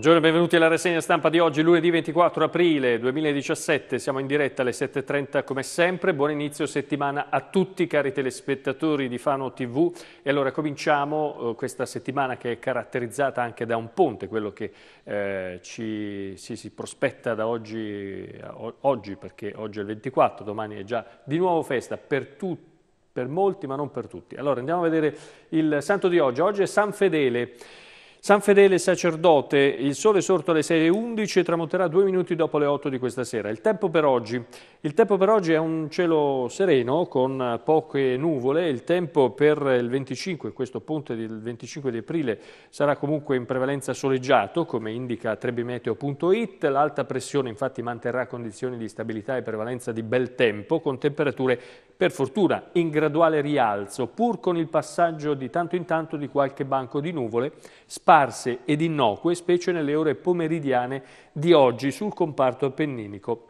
Buongiorno e benvenuti alla rassegna stampa di oggi, lunedì 24 aprile 2017. Siamo in diretta alle 7.30 come sempre. Buon inizio settimana a tutti cari telespettatori di Fano TV. E allora cominciamo eh, questa settimana che è caratterizzata anche da un ponte, quello che eh, ci, si, si, prospetta da oggi, eh, o, oggi, perché oggi è il 24, domani è già di nuovo festa per tutti per molti ma non per tutti. Allora andiamo a vedere il santo di oggi. Oggi è San Fedele. San Fedele sacerdote, il sole sorto alle 6.11 e tramonterà due minuti dopo le 8 di questa sera. Il tempo per oggi. Il tempo per oggi è un cielo sereno con poche nuvole, il tempo per il 25, questo ponte del 25 di aprile sarà comunque in prevalenza soleggiato come indica trebimeteo.it, l'alta pressione infatti manterrà condizioni di stabilità e prevalenza di bel tempo con temperature per fortuna in graduale rialzo, pur con il passaggio di tanto in tanto di qualche banco di nuvole, sparse ed innocue, specie nelle ore pomeridiane di oggi sul comparto appenninico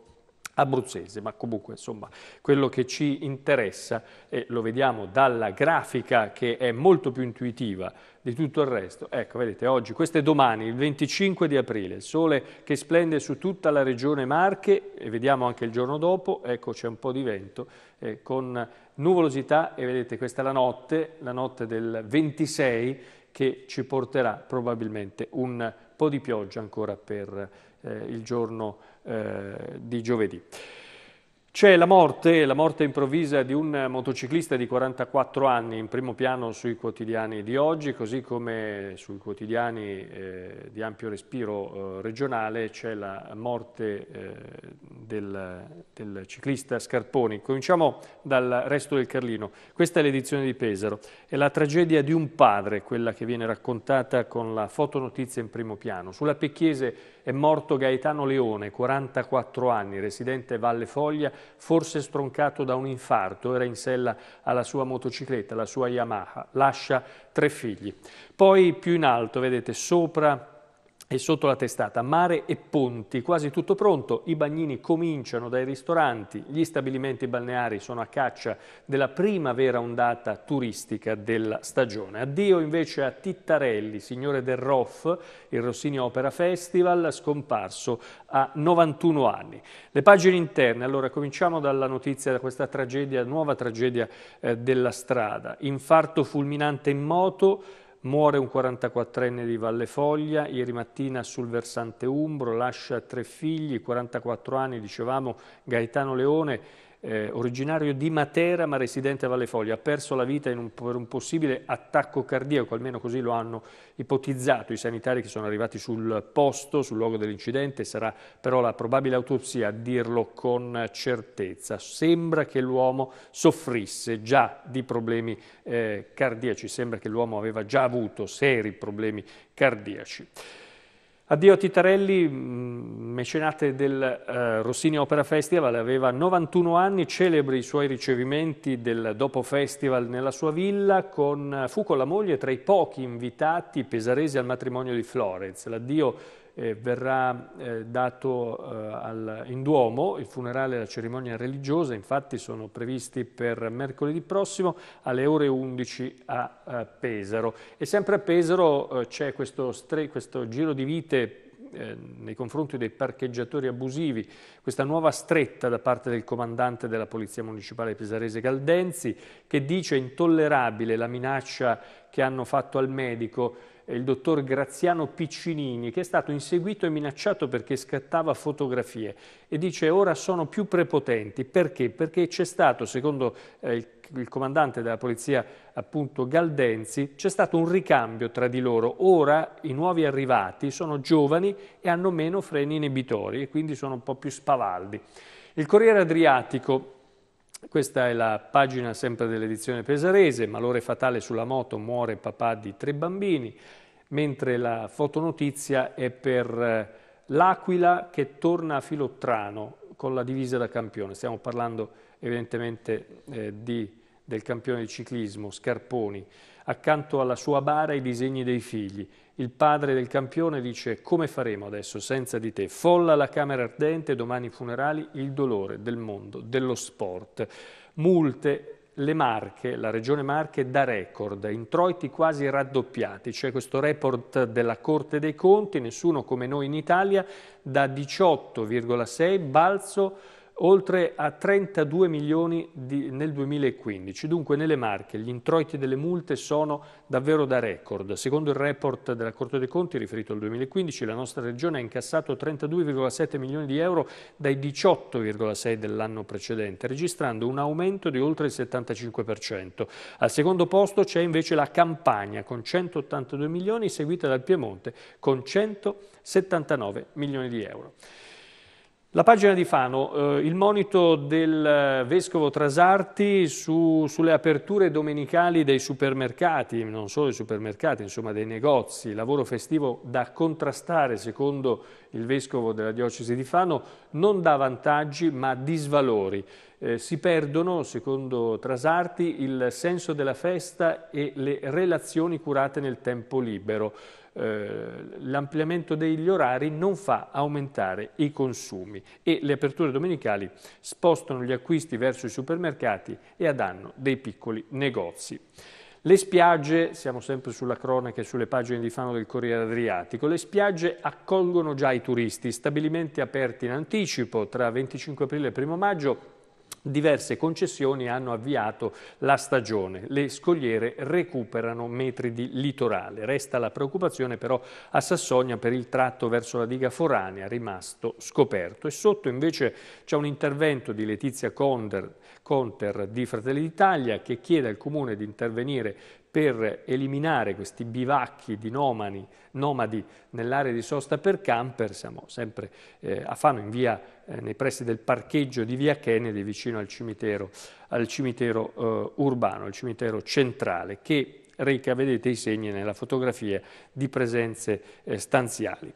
abruzzese, ma comunque insomma quello che ci interessa, e lo vediamo dalla grafica che è molto più intuitiva di tutto il resto, ecco vedete oggi, questo è domani, il 25 di aprile, il sole che splende su tutta la regione Marche e vediamo anche il giorno dopo, ecco c'è un po' di vento eh, con nuvolosità e vedete questa è la notte, la notte del 26 che ci porterà probabilmente un po' di pioggia ancora per eh, il giorno eh, di giovedì. C'è la morte, la morte improvvisa di un motociclista di 44 anni in primo piano sui quotidiani di oggi, così come sui quotidiani eh, di ampio respiro eh, regionale c'è la morte eh, del, del, ciclista Scarponi. Cominciamo dal resto del Carlino. Questa è l'edizione di Pesaro. È la tragedia di un padre, quella che viene raccontata con la fotonotizia in primo piano. Sulla Pecchiese è morto Gaetano Leone, 44 anni, residente Valle Foglia, forse stroncato da un infarto, era in sella alla sua motocicletta, la sua Yamaha, lascia tre figli. Poi più in alto, vedete, sopra e sotto la testata Mare e Ponti, quasi tutto pronto, i bagnini cominciano dai ristoranti, gli stabilimenti balneari sono a caccia della prima vera ondata turistica della stagione. Addio invece a Tittarelli, signore del ROF, il Rossini Opera Festival, scomparso a 91 anni. Le pagine interne, allora cominciamo dalla notizia da questa tragedia, nuova tragedia eh, della strada, infarto fulminante in moto, Muore un 44enne di Valle Foglia, ieri mattina sul versante Umbro, lascia tre figli, 44 anni, dicevamo, Gaetano Leone, eh, originario di Matera ma residente a Valle Foglia, ha perso la vita un, per un possibile attacco cardiaco, almeno così lo hanno ipotizzato i sanitari che sono arrivati sul posto, sul luogo dell'incidente, sarà però la probabile autopsia a dirlo con certezza. Sembra che l'uomo soffrisse già di problemi eh, cardiaci, sembra che l'uomo aveva già avuto seri problemi cardiaci. Addio Titarelli, mm, mecenate del eh, Rossini Opera Festival, aveva 91 anni, celebri i suoi ricevimenti del dopo festival nella sua villa, con, eh, fu con la moglie tra i pochi invitati pesaresi al matrimonio di Florence. L'addio eh, verrà eh, dato eh, al, in Duomo, il funerale e la cerimonia religiosa, infatti sono previsti per mercoledì prossimo alle ore 11 a, a Pesaro. E sempre a Pesaro eh, c'è questo, questo giro di vite eh, nei confronti dei parcheggiatori abusivi, questa nuova stretta da parte del comandante della Polizia Municipale Pesarese Galdenzi che dice intollerabile la minaccia che hanno fatto al medico il dottor Graziano Piccinini, che è stato inseguito e minacciato perché scattava fotografie e dice ora sono più prepotenti. Perché? Perché c'è stato, secondo eh, il, il comandante della polizia appunto Galdenzi, c'è stato un ricambio tra di loro. Ora i nuovi arrivati sono giovani e hanno meno freni inibitori e quindi sono un po' più spavaldi. Il Corriere Adriatico questa è la pagina sempre dell'edizione pesarese, malore fatale sulla moto, muore papà di tre bambini, mentre la fotonotizia è per eh, l'Aquila che torna a Filottrano con la divisa da campione. Stiamo parlando evidentemente eh, di, del campione di ciclismo, Scarponi accanto alla sua bara i disegni dei figli. Il padre del campione dice come faremo adesso senza di te? Folla la camera ardente, domani i funerali, il dolore del mondo, dello sport. Multe, le Marche, la regione Marche, da record, introiti quasi raddoppiati. C'è questo report della Corte dei Conti, nessuno come noi in Italia, da 18,6 balzo oltre a 32 milioni di, nel 2015. Dunque nelle Marche gli introiti delle multe sono davvero da record. Secondo il report della Corte dei Conti riferito al 2015 la nostra regione ha incassato 32,7 milioni di euro dai 18,6 dell'anno precedente, registrando un aumento di oltre il 75%. Al secondo posto c'è invece la Campania con 182 milioni, seguita dal Piemonte con 179 milioni di euro. La pagina di Fano, eh, il monito del eh, Vescovo Trasarti su, sulle aperture domenicali dei supermercati, non solo dei supermercati, insomma dei negozi, lavoro festivo da contrastare secondo il Vescovo della Diocesi di Fano, non dà vantaggi ma disvalori. Eh, si perdono, secondo Trasarti, il senso della festa e le relazioni curate nel tempo libero. Eh, l'ampliamento degli orari non fa aumentare i consumi e le aperture domenicali spostano gli acquisti verso i supermercati e a danno dei piccoli negozi. Le spiagge, siamo sempre sulla cronaca e sulle pagine di Fano del Corriere Adriatico, le spiagge accolgono già i turisti, stabilimenti aperti in anticipo tra 25 aprile e 1 maggio diverse concessioni hanno avviato la stagione. Le scogliere recuperano metri di litorale. Resta la preoccupazione però a Sassonia per il tratto verso la diga foranea rimasto scoperto. E sotto invece c'è un intervento di Letizia Conder, Conter di Fratelli d'Italia che chiede al Comune di intervenire per eliminare questi bivacchi di nomani, nomadi nell'area di sosta per camper, siamo sempre eh, a Fano in via, eh, nei pressi del parcheggio di via Kennedy vicino al cimitero, al cimitero eh, urbano, al cimitero centrale, che reca, vedete i segni nella fotografia, di presenze eh, stanziali.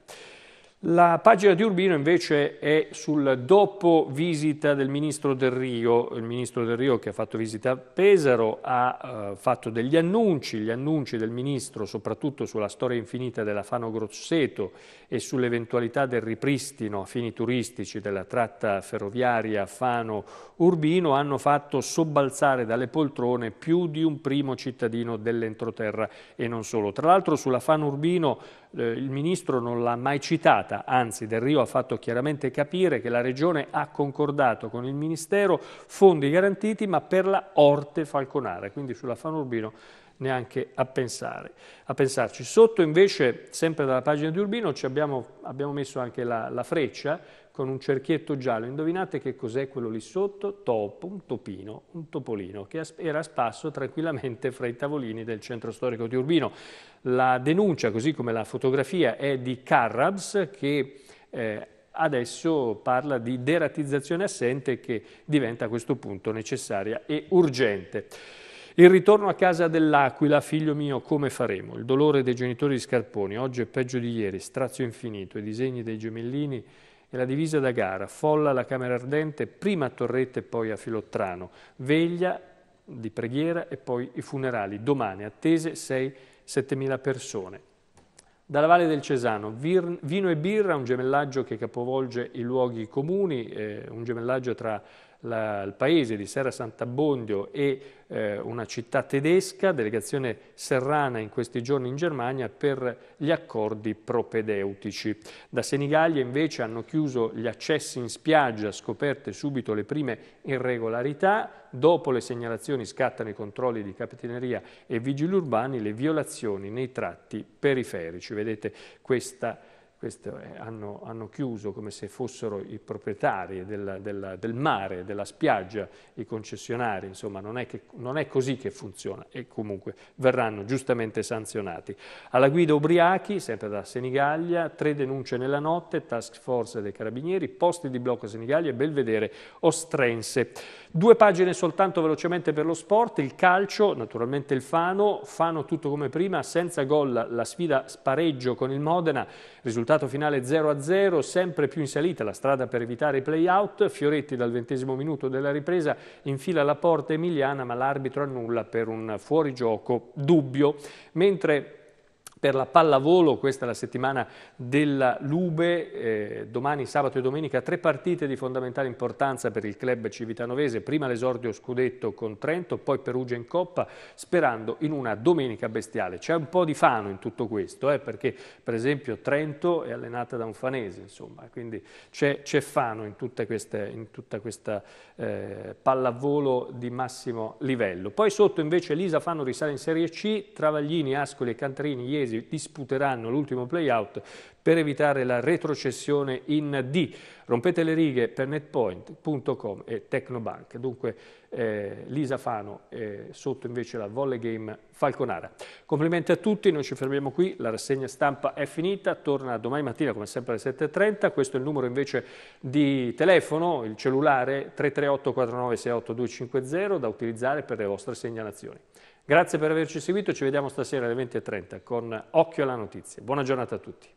La pagina di Urbino invece è sul dopo visita del ministro Del Rio, il ministro Del Rio che ha fatto visita a Pesaro ha eh, fatto degli annunci, gli annunci del ministro soprattutto sulla storia infinita della Fano Grosseto e sull'eventualità del ripristino a fini turistici della tratta ferroviaria Fano Urbino hanno fatto sobbalzare dalle poltrone più di un primo cittadino dell'entroterra e non solo. Tra l'altro sulla Fano Urbino eh, il Ministro non l'ha mai citata, anzi Del Rio ha fatto chiaramente capire che la Regione ha concordato con il Ministero fondi garantiti ma per la Orte Falconara, quindi sulla Fanurbino neanche a, pensare, a pensarci. Sotto invece, sempre dalla pagina di Urbino, abbiamo, abbiamo, messo anche la, la freccia con un cerchietto giallo. Indovinate che cos'è quello lì sotto? Top, un topino, un topolino, che era spasso tranquillamente fra i tavolini del centro storico di Urbino. La denuncia, così come la fotografia, è di Carrabs, che eh, adesso parla di deratizzazione assente che diventa a questo punto necessaria e urgente. Il ritorno a casa dell'Aquila, figlio mio, come faremo? Il dolore dei genitori di Scarponi, oggi è peggio di ieri, strazio infinito, i disegni dei gemellini e la divisa da gara, folla la camera ardente, prima a Torrette e poi a Filottrano, veglia di preghiera e poi i funerali, domani attese 6-7 mila persone. Dalla Valle del Cesano, vino e birra, un gemellaggio che capovolge i luoghi comuni, eh, un gemellaggio tra la, il paese di Serra Sant'Abbondio e eh, una città tedesca, delegazione serrana in questi giorni in Germania, per gli accordi propedeutici. Da Senigallia invece hanno chiuso gli accessi in spiaggia, scoperte subito le prime irregolarità, dopo le segnalazioni scattano i controlli di capitaneria e vigili urbani, le violazioni nei tratti periferici. Vedete questa queste eh, hanno, hanno, chiuso come se fossero i proprietari del, del, del, mare, della spiaggia, i concessionari, insomma non è, che, non è così che funziona e comunque verranno giustamente sanzionati. Alla guida ubriachi, sempre da Senigallia, tre denunce nella notte, task force dei carabinieri, posti di blocco Senigallia e Belvedere Ostrense. Due pagine soltanto velocemente per lo sport, il calcio, naturalmente il Fano, Fano tutto come prima, senza gol la sfida spareggio con il Modena, risultato Risultato finale 0-0, sempre più in salita la strada per evitare i play-out. Fioretti dal ventesimo minuto della ripresa infila la porta emiliana ma l'arbitro annulla per un fuorigioco dubbio. Mentre per la pallavolo, questa è la settimana della Lube, eh, domani sabato e domenica tre partite di fondamentale importanza per il club civitanovese, prima l'esordio scudetto con Trento, poi Perugia in Coppa, sperando in una domenica bestiale. C'è un po' di fano in tutto questo, eh, perché per esempio Trento è allenata da un fanese, insomma, quindi c'è fano in tutta questa, in tutta questa eh, pallavolo di massimo livello. Poi sotto invece Lisa Fano risale in Serie C, Travaglini, Ascoli e Cantarini, Iesi, francesi disputeranno l'ultimo playout per evitare la retrocessione in D. Rompete le righe per netpoint.com e Tecnobank. Dunque eh, Lisa Fano eh, sotto invece la volley game Falconara. Complimenti a tutti, noi ci fermiamo qui, la rassegna stampa è finita, torna domani mattina come sempre alle 7.30, questo è il numero invece di telefono, il cellulare 338 49 68 250 da utilizzare per le vostre segnalazioni. Grazie per averci seguito, ci vediamo stasera alle 20.30 con Occhio alla Notizia. Buona giornata a tutti.